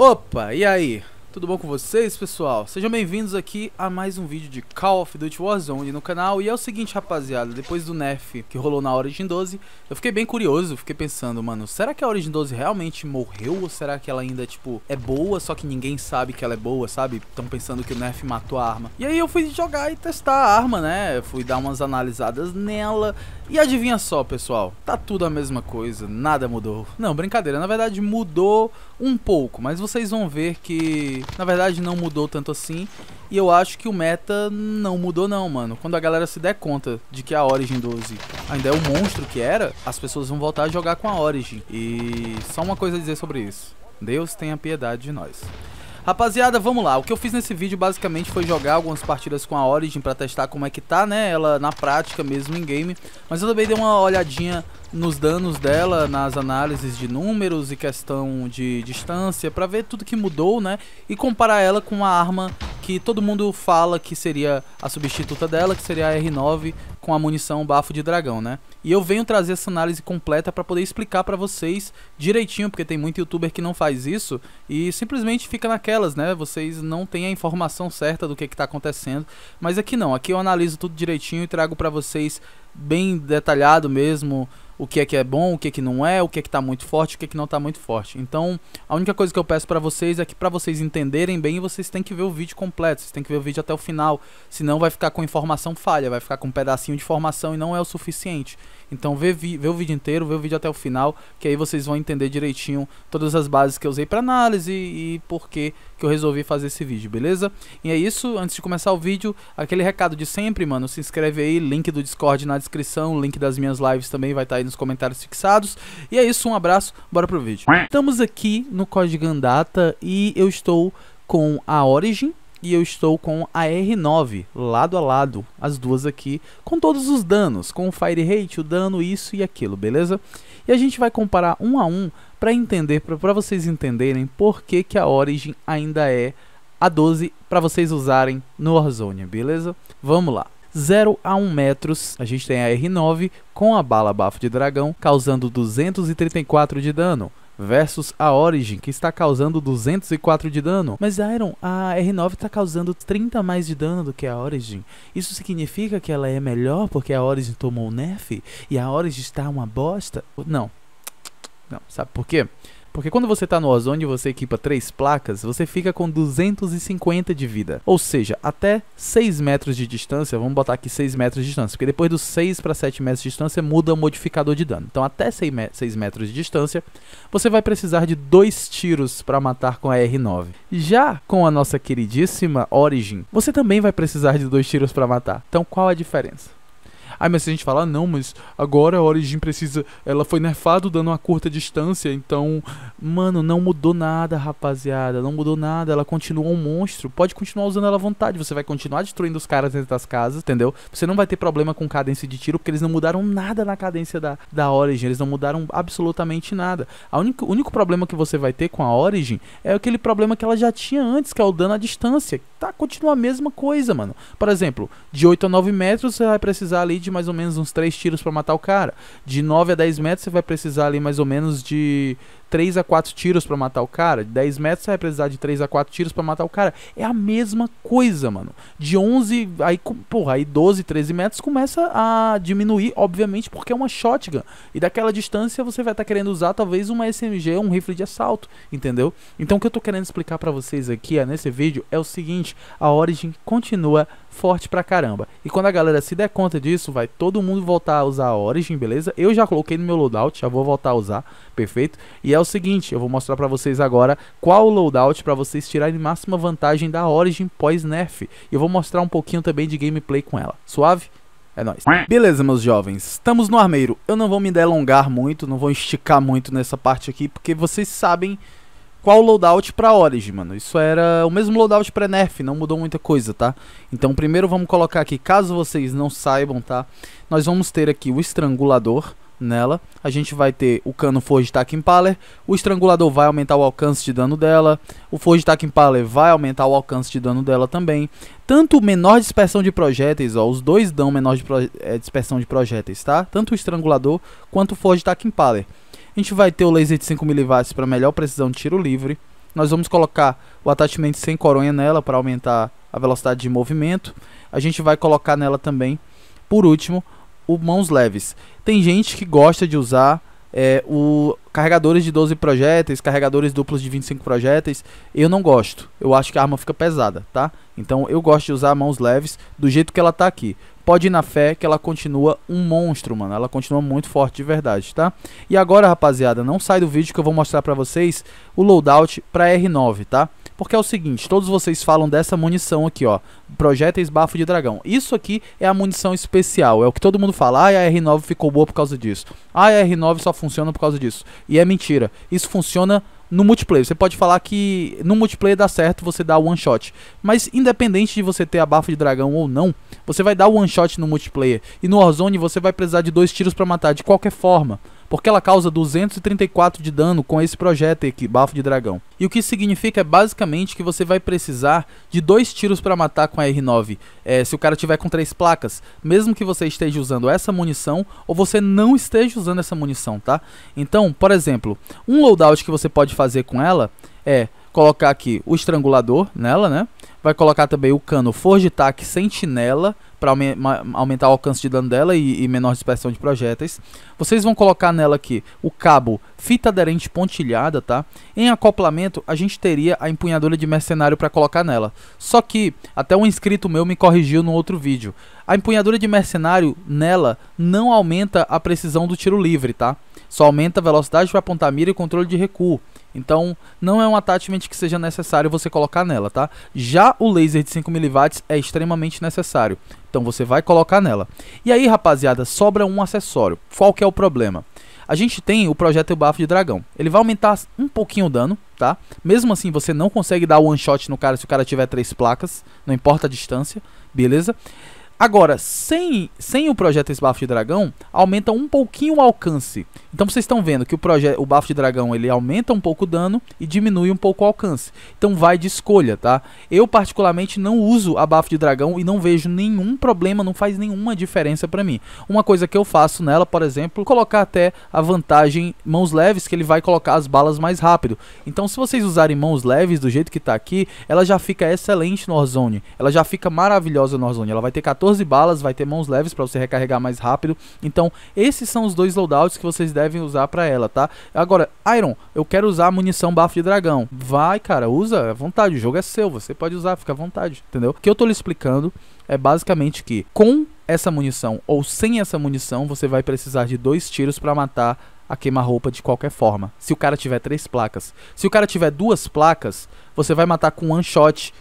Opa, e aí? Tudo bom com vocês, pessoal? Sejam bem-vindos aqui a mais um vídeo de Call of Duty Warzone no canal. E é o seguinte, rapaziada, depois do nerf que rolou na Origin 12, eu fiquei bem curioso, fiquei pensando, mano, será que a Origin 12 realmente morreu? Ou será que ela ainda, tipo, é boa, só que ninguém sabe que ela é boa, sabe? Estão pensando que o nerf matou a arma. E aí eu fui jogar e testar a arma, né? Eu fui dar umas analisadas nela. E adivinha só, pessoal, tá tudo a mesma coisa, nada mudou. Não, brincadeira, na verdade mudou um pouco, mas vocês vão ver que na verdade não mudou tanto assim. E eu acho que o meta não mudou não, mano. Quando a galera se der conta de que a Origin 12 ainda é o monstro que era, as pessoas vão voltar a jogar com a Origin. E só uma coisa a dizer sobre isso. Deus tenha piedade de nós. Rapaziada, vamos lá. O que eu fiz nesse vídeo basicamente foi jogar algumas partidas com a Origin pra testar como é que tá, né? Ela na prática mesmo em game. Mas eu também dei uma olhadinha nos danos dela, nas análises de números e questão de distância, para ver tudo que mudou, né? E comparar ela com a arma que todo mundo fala que seria a substituta dela, que seria a R9 com a munição bafo de dragão, né? E eu venho trazer essa análise completa para poder explicar para vocês direitinho, porque tem muito youtuber que não faz isso e simplesmente fica naquelas, né? Vocês não têm a informação certa do que está acontecendo, mas aqui não, aqui eu analiso tudo direitinho e trago para vocês bem detalhado mesmo o que é que é bom, o que é que não é, o que é que tá muito forte, o que é que não tá muito forte. Então, a única coisa que eu peço para vocês é que para vocês entenderem bem, vocês têm que ver o vídeo completo, vocês têm que ver o vídeo até o final, senão vai ficar com informação falha, vai ficar com um pedacinho de informação e não é o suficiente. Então vê, vê o vídeo inteiro, vê o vídeo até o final, que aí vocês vão entender direitinho todas as bases que eu usei para análise e por que que eu resolvi fazer esse vídeo, beleza? E é isso, antes de começar o vídeo, aquele recado de sempre, mano, se inscreve aí, link do Discord na descrição, link das minhas lives também vai estar tá aí nos comentários fixados. E é isso, um abraço, bora pro vídeo. Estamos aqui no Código Andata e eu estou com a Origin, e eu estou com a R9 lado a lado, as duas aqui, com todos os danos, com o Fire Rate, o dano, isso e aquilo, beleza? E a gente vai comparar um a um para entender, para vocês entenderem por que, que a Origin ainda é a 12 para vocês usarem no Warzone, beleza? Vamos lá. 0 a 1 metros, a gente tem a R9 com a bala bafo de dragão, causando 234 de dano versus a Origin, que está causando 204 de dano. Mas Iron, a R9 está causando 30 mais de dano do que a Origin. Isso significa que ela é melhor porque a Origin tomou o nerf e a Origin está uma bosta? Não. Não, sabe por quê? Porque quando você tá no ozônio e você equipa três placas, você fica com 250 de vida. Ou seja, até 6 metros de distância, vamos botar aqui 6 metros de distância, porque depois dos 6 para 7 metros de distância muda o modificador de dano. Então até 6, me 6 metros de distância, você vai precisar de dois tiros para matar com a R9. Já com a nossa queridíssima Origin, você também vai precisar de dois tiros para matar. Então qual a diferença? ai mas se a gente falar, não, mas agora a Origin precisa. Ela foi nerfado dando uma curta distância, então. Mano, não mudou nada, rapaziada. Não mudou nada. Ela continua um monstro. Pode continuar usando ela à vontade. Você vai continuar destruindo os caras dentro das casas, entendeu? Você não vai ter problema com cadência de tiro, porque eles não mudaram nada na cadência da, da Origin. Eles não mudaram absolutamente nada. A único o único problema que você vai ter com a Origin é aquele problema que ela já tinha antes, que é o dano à distância. Tá, continua a mesma coisa, mano. Por exemplo, de 8 a 9 metros você vai precisar ali de de mais ou menos uns 3 tiros para matar o cara. De 9 a 10 metros você vai precisar ali mais ou menos de 3 a 4 tiros para matar o cara, de 10 metros você vai precisar de 3 a 4 tiros para matar o cara. É a mesma coisa, mano. De 11, aí, porra, aí 12, 13 metros começa a diminuir, obviamente, porque é uma shotgun. E daquela distância você vai estar tá querendo usar talvez uma SMG um rifle de assalto, entendeu? Então o que eu tô querendo explicar para vocês aqui é, nesse vídeo é o seguinte, a Origin continua forte pra caramba. E quando a galera se der conta disso, vai todo mundo voltar a usar a Origin, beleza? Eu já coloquei no meu loadout, já vou voltar a usar, perfeito? E é o seguinte, eu vou mostrar para vocês agora qual o loadout para vocês tirarem máxima vantagem da Origin pós-nerf. E eu vou mostrar um pouquinho também de gameplay com ela. Suave? É nóis. Beleza, meus jovens. Estamos no armeiro. Eu não vou me delongar muito, não vou esticar muito nessa parte aqui, porque vocês sabem qual loadout pra Origin, mano. Isso era o mesmo loadout pré nerf, não mudou muita coisa, tá? Então primeiro vamos colocar aqui, caso vocês não saibam, tá? Nós vamos ter aqui o estrangulador, nela. A gente vai ter o cano Forge Tack Impaler, o estrangulador vai aumentar o alcance de dano dela, o Forge Tack Impaler vai aumentar o alcance de dano dela também. Tanto menor dispersão de projéteis, ó, os dois dão menor de é, dispersão de projéteis, tá? Tanto o estrangulador quanto o Forge Tack Impaler. A gente vai ter o laser de 5 miliwatts para melhor precisão de tiro livre. Nós vamos colocar o attachment sem coronha nela para aumentar a velocidade de movimento. A gente vai colocar nela também, por último, o mãos leves. Tem gente que gosta de usar é, o carregadores de 12 projéteis, carregadores duplos de 25 projéteis, eu não gosto. Eu acho que a arma fica pesada, tá? Então eu gosto de usar mãos leves do jeito que ela tá aqui. Pode ir na fé que ela continua um monstro, mano. Ela continua muito forte de verdade, tá? E agora, rapaziada, não sai do vídeo que eu vou mostrar pra vocês o loadout pra R9, tá? Porque é o seguinte, todos vocês falam dessa munição aqui, ó. Projéteis bafo de dragão. Isso aqui é a munição especial. É o que todo mundo fala. Ah, a R9 ficou boa por causa disso. Ah, a R9 só funciona por causa disso. E é mentira. Isso funciona no multiplayer. Você pode falar que no multiplayer dá certo você dar one shot, mas independente de você ter a bafo de dragão ou não, você vai dar one shot no multiplayer. E no Warzone você vai precisar de dois tiros para matar de qualquer forma porque ela causa 234 de dano com esse projétil aqui, bafo de dragão. E o que significa é basicamente que você vai precisar de dois tiros para matar com a R9, é, se o cara tiver com três placas, mesmo que você esteja usando essa munição ou você não esteja usando essa munição, tá? Então, por exemplo, um loadout que você pode fazer com ela é colocar aqui o estrangulador nela, né? Vai colocar também o cano Forgitac Sentinela para aumentar o alcance de dano dela e, e, menor dispersão de projéteis. Vocês vão colocar nela aqui o cabo fita aderente pontilhada, tá? Em acoplamento, a gente teria a empunhadura de mercenário para colocar nela. Só que, até um inscrito meu me corrigiu no outro vídeo. A empunhadura de mercenário nela não aumenta a precisão do tiro livre, tá? Só aumenta a velocidade para apontar mira e controle de recuo. Então, não é um attachment que seja necessário você colocar nela, tá? Já o laser de 5mW é extremamente necessário. Então, você vai colocar nela. E aí, rapaziada, sobra um acessório. Qual que é o problema? A gente tem o projétil bafo de dragão. Ele vai aumentar um pouquinho o dano, tá? Mesmo assim, você não consegue dar one shot no cara se o cara tiver três placas. Não importa a distância, Beleza? Agora, sem, sem o projeto esse bafo de dragão, aumenta um pouquinho o alcance. Então vocês estão vendo que o, o bafo de dragão ele aumenta um pouco o dano e diminui um pouco o alcance. Então vai de escolha, tá? Eu particularmente não uso a bafo de dragão e não vejo nenhum problema, não faz nenhuma diferença para mim. Uma coisa que eu faço nela, por exemplo, colocar até a vantagem mãos leves, que ele vai colocar as balas mais rápido. Então se vocês usarem mãos leves do jeito que tá aqui, ela já fica excelente no Warzone. Ela já fica maravilhosa no Warzone. Ela vai ter 14 14 balas, vai ter mãos leves para você recarregar mais rápido. Então, esses são os dois loadouts que vocês devem usar para ela, tá? Agora, Iron, eu quero usar a munição bafo de dragão. Vai, cara, usa à é vontade, o jogo é seu, você pode usar, fica à vontade, entendeu? O que eu tô lhe explicando é basicamente que com essa munição ou sem essa munição, você vai precisar de dois tiros para matar a queima-roupa de qualquer forma. Se o cara tiver três placas. Se o cara tiver duas placas, você vai matar com one shot,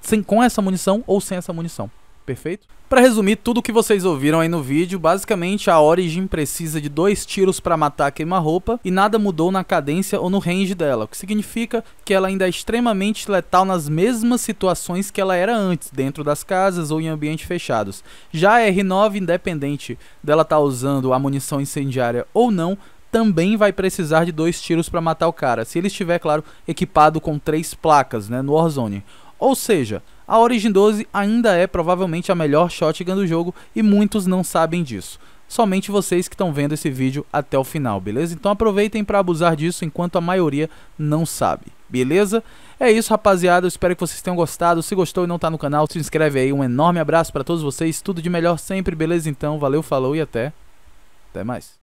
sem, com essa munição ou sem essa munição perfeito? Para resumir tudo o que vocês ouviram aí no vídeo, basicamente a Origin precisa de dois tiros para matar a queima-roupa e nada mudou na cadência ou no range dela, o que significa que ela ainda é extremamente letal nas mesmas situações que ela era antes, dentro das casas ou em ambientes fechados. Já a R9, independente dela estar tá usando a munição incendiária ou não, também vai precisar de dois tiros para matar o cara, se ele estiver, claro, equipado com três placas né, no Warzone. Ou seja, a Origin 12 ainda é provavelmente a melhor shotgun do jogo e muitos não sabem disso. Somente vocês que estão vendo esse vídeo até o final, beleza? Então aproveitem para abusar disso enquanto a maioria não sabe, beleza? É isso, rapaziada. Eu espero que vocês tenham gostado. Se gostou e não está no canal, se inscreve aí. Um enorme abraço para todos vocês. Tudo de melhor sempre, beleza? Então, valeu, falou e até. Até mais.